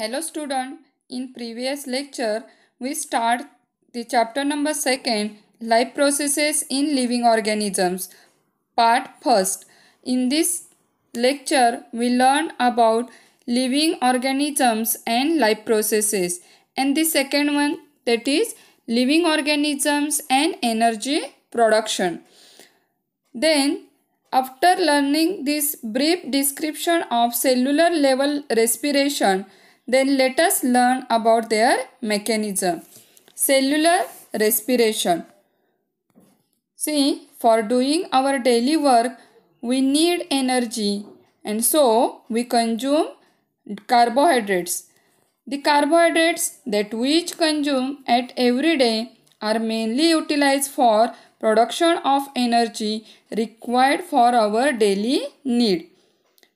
Hello student, in previous lecture we start the chapter number 2nd life processes in living organisms part 1st. In this lecture we learn about living organisms and life processes and the second one that is living organisms and energy production. Then after learning this brief description of cellular level respiration then let us learn about their mechanism. Cellular respiration. See, for doing our daily work, we need energy and so we consume carbohydrates. The carbohydrates that we consume at every day are mainly utilized for production of energy required for our daily need.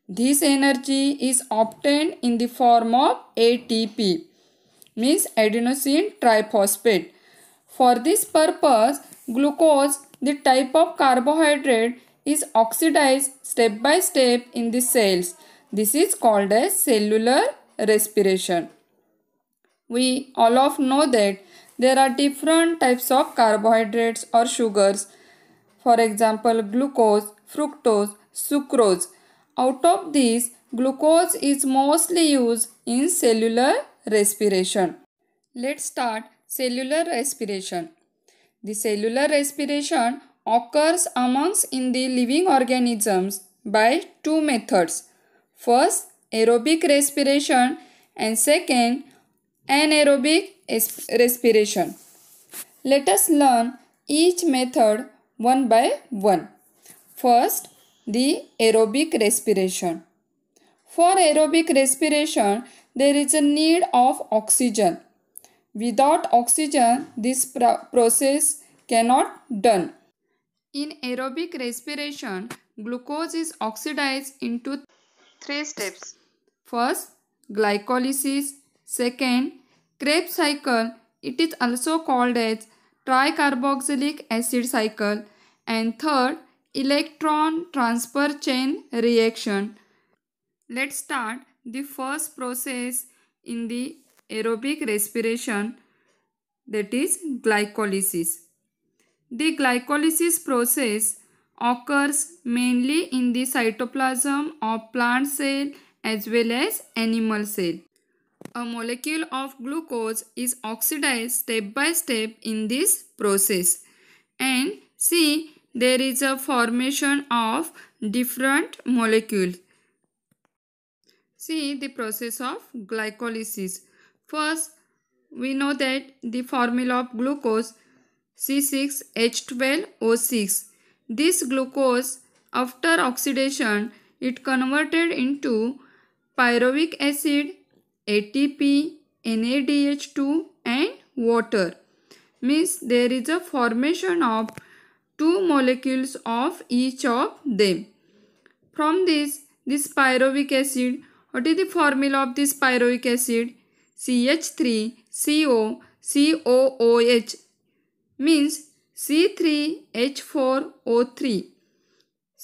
This energy is obtained in the form of ATP means adenosine triphosphate. For this purpose, glucose, the type of carbohydrate, is oxidized step by step in the cells. This is called as cellular respiration. We all of know that there are different types of carbohydrates or sugars. For example, glucose, fructose, sucrose. Out of these, glucose is mostly used in cellular respiration. Let's start cellular respiration. The cellular respiration occurs amongst in the living organisms by two methods. First, aerobic respiration and second, anaerobic respiration. Let us learn each method one by one. First, the aerobic respiration. For aerobic respiration, there is a need of oxygen. Without oxygen, this process cannot done. In aerobic respiration, glucose is oxidized into three steps. First, glycolysis. Second, Krebs cycle. It is also called as tricarboxylic acid cycle. And third, electron transfer chain reaction. Let's start the first process in the aerobic respiration that is glycolysis. The glycolysis process occurs mainly in the cytoplasm of plant cell as well as animal cell. A molecule of glucose is oxidized step by step in this process. And see there is a formation of different molecules. See the process of glycolysis. First, we know that the formula of glucose C6H12O6. This glucose after oxidation it converted into pyruvic acid, ATP, NADH2 and water. Means there is a formation of 2 molecules of each of them. From this, this pyruvic acid, what is the formula of this pyruvic acid? CH3COCOOH means C3H4O3.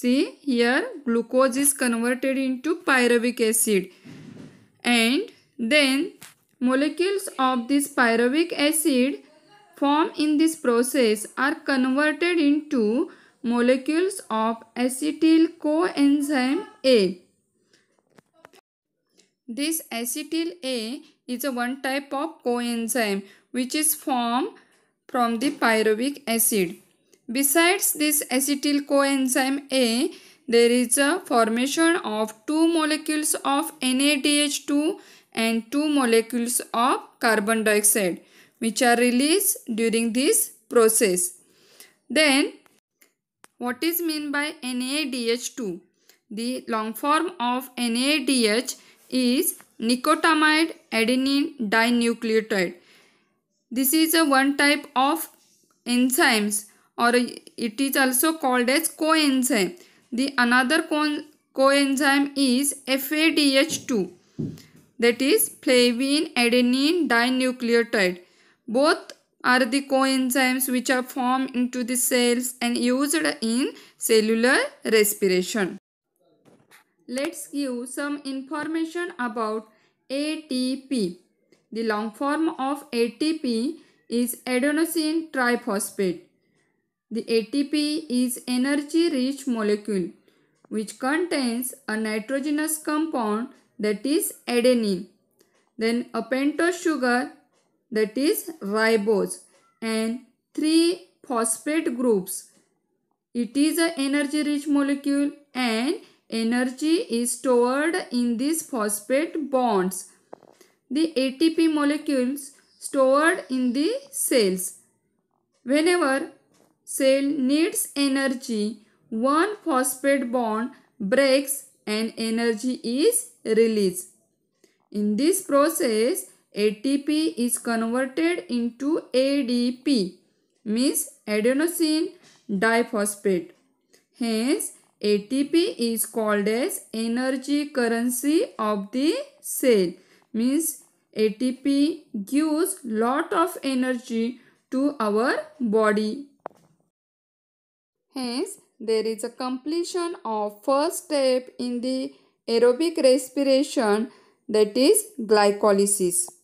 See here glucose is converted into pyruvic acid and then molecules of this pyruvic acid formed in this process are converted into molecules of acetyl coenzyme A. This acetyl A is a one type of coenzyme which is formed from the pyruvic acid. Besides this acetyl coenzyme A, there is a formation of two molecules of NADH2 and two molecules of carbon dioxide which are released during this process. Then what is meant by NADH2? The long form of NADH is nicotinamide adenine dinucleotide. This is a one type of enzymes or it is also called as coenzyme. The another co coenzyme is FADH2 that is flavin adenine dinucleotide both are the coenzymes which are formed into the cells and used in cellular respiration. Let's give some information about ATP. The long form of ATP is adenosine triphosphate. The ATP is energy-rich molecule which contains a nitrogenous compound that is adenine. Then a pentose sugar that is ribose and three phosphate groups. It is an energy rich molecule and energy is stored in these phosphate bonds. The ATP molecules stored in the cells. Whenever cell needs energy, one phosphate bond breaks and energy is released. In this process, ATP is converted into ADP means adenosine diphosphate. Hence ATP is called as energy currency of the cell means ATP gives lot of energy to our body. Hence there is a completion of first step in the aerobic respiration that is glycolysis.